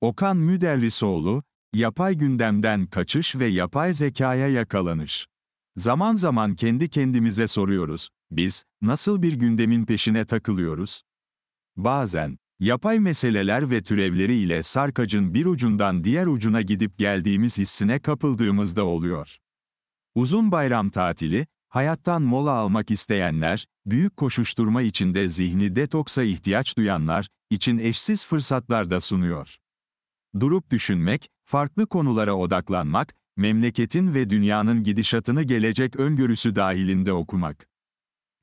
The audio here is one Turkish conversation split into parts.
Okan Müderrisoğlu, yapay gündemden kaçış ve yapay zekaya yakalanış. Zaman zaman kendi kendimize soruyoruz, biz, nasıl bir gündemin peşine takılıyoruz? Bazen, yapay meseleler ve türevleri ile sarkacın bir ucundan diğer ucuna gidip geldiğimiz hissine kapıldığımızda oluyor. Uzun bayram tatili, hayattan mola almak isteyenler, büyük koşuşturma içinde zihni detoksa ihtiyaç duyanlar için eşsiz fırsatlar da sunuyor durup düşünmek, farklı konulara odaklanmak, memleketin ve dünyanın gidişatını gelecek öngörüsü dahilinde okumak.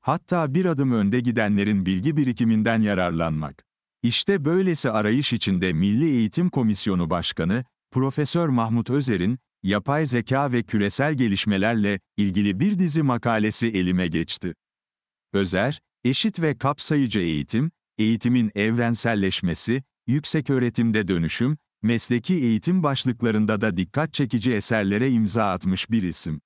Hatta bir adım önde gidenlerin bilgi birikiminden yararlanmak. İşte böylesi arayış içinde Milli Eğitim Komisyonu Başkanı, Profesör Mahmut Özer'in, yapay zeka ve küresel gelişmelerle ilgili bir dizi makalesi elime geçti. Özer, eşit ve kapsayıcı eğitim, eğitimin evrenselleşmesi, yüksek öğretimde dönüşüm, mesleki eğitim başlıklarında da dikkat çekici eserlere imza atmış bir isim.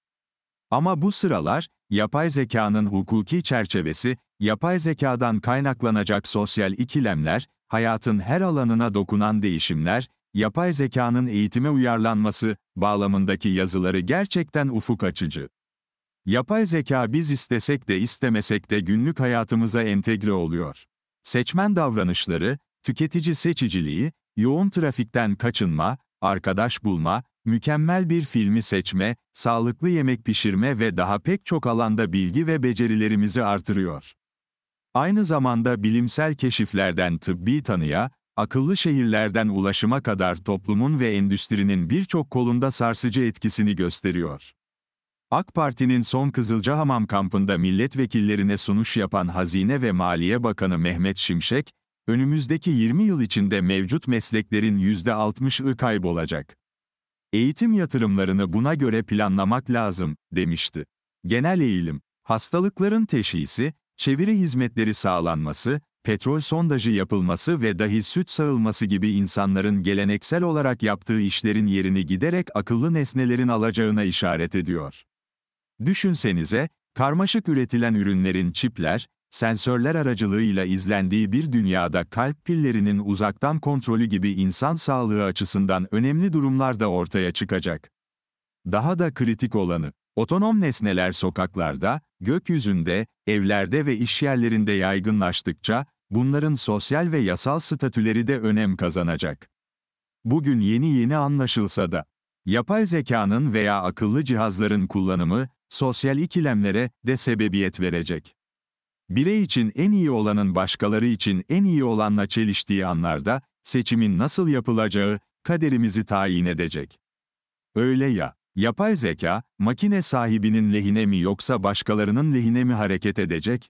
Ama bu sıralar, yapay zekanın hukuki çerçevesi, yapay zekadan kaynaklanacak sosyal ikilemler, hayatın her alanına dokunan değişimler, yapay zekanın eğitime uyarlanması bağlamındaki yazıları gerçekten ufuk açıcı. Yapay zeka biz istesek de istemesek de günlük hayatımıza entegre oluyor. Seçmen davranışları, tüketici seçiciliği, yoğun trafikten kaçınma, arkadaş bulma, mükemmel bir filmi seçme, sağlıklı yemek pişirme ve daha pek çok alanda bilgi ve becerilerimizi artırıyor. Aynı zamanda bilimsel keşiflerden tıbbi tanıya, akıllı şehirlerden ulaşıma kadar toplumun ve endüstrinin birçok kolunda sarsıcı etkisini gösteriyor. AK Parti'nin son Kızılcahamam kampında milletvekillerine sunuş yapan Hazine ve Maliye Bakanı Mehmet Şimşek, önümüzdeki 20 yıl içinde mevcut mesleklerin %60'ı kaybolacak. Eğitim yatırımlarını buna göre planlamak lazım, demişti. Genel eğilim, hastalıkların teşhisi, çeviri hizmetleri sağlanması, petrol sondajı yapılması ve dahi süt sağılması gibi insanların geleneksel olarak yaptığı işlerin yerini giderek akıllı nesnelerin alacağına işaret ediyor. Düşünsenize, karmaşık üretilen ürünlerin çipler, sensörler aracılığıyla izlendiği bir dünyada kalp pillerinin uzaktan kontrolü gibi insan sağlığı açısından önemli durumlar da ortaya çıkacak. Daha da kritik olanı, otonom nesneler sokaklarda, gökyüzünde, evlerde ve işyerlerinde yaygınlaştıkça, bunların sosyal ve yasal statüleri de önem kazanacak. Bugün yeni yeni anlaşılsa da, yapay zekanın veya akıllı cihazların kullanımı, sosyal ikilemlere de sebebiyet verecek. Birey için en iyi olanın başkaları için en iyi olanla çeliştiği anlarda seçimin nasıl yapılacağı kaderimizi tayin edecek. Öyle ya, yapay zeka, makine sahibinin lehine mi yoksa başkalarının lehine mi hareket edecek?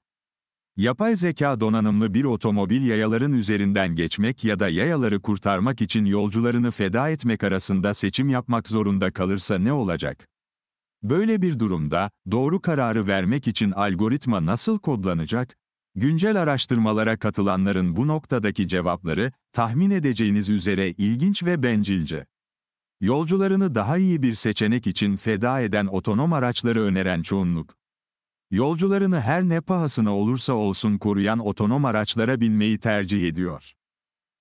Yapay zeka donanımlı bir otomobil yayaların üzerinden geçmek ya da yayaları kurtarmak için yolcularını feda etmek arasında seçim yapmak zorunda kalırsa ne olacak? Böyle bir durumda, doğru kararı vermek için algoritma nasıl kodlanacak? Güncel araştırmalara katılanların bu noktadaki cevapları, tahmin edeceğiniz üzere ilginç ve bencilce. Yolcularını daha iyi bir seçenek için feda eden otonom araçları öneren çoğunluk. Yolcularını her ne pahasına olursa olsun koruyan otonom araçlara binmeyi tercih ediyor.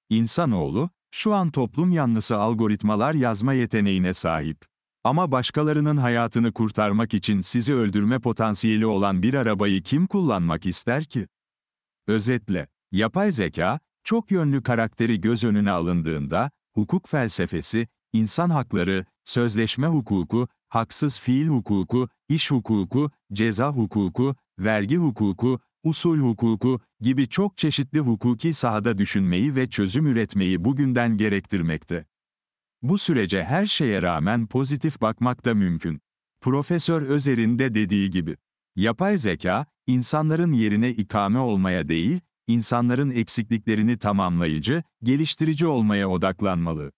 İnsanoğlu, şu an toplum yanlısı algoritmalar yazma yeteneğine sahip. Ama başkalarının hayatını kurtarmak için sizi öldürme potansiyeli olan bir arabayı kim kullanmak ister ki? Özetle, yapay zeka, çok yönlü karakteri göz önüne alındığında, hukuk felsefesi, insan hakları, sözleşme hukuku, haksız fiil hukuku, iş hukuku, ceza hukuku, vergi hukuku, usul hukuku gibi çok çeşitli hukuki sahada düşünmeyi ve çözüm üretmeyi bugünden gerektirmekte. Bu sürece her şeye rağmen pozitif bakmak da mümkün. Profesör Özer'in de dediği gibi, yapay zeka, insanların yerine ikame olmaya değil, insanların eksikliklerini tamamlayıcı, geliştirici olmaya odaklanmalı.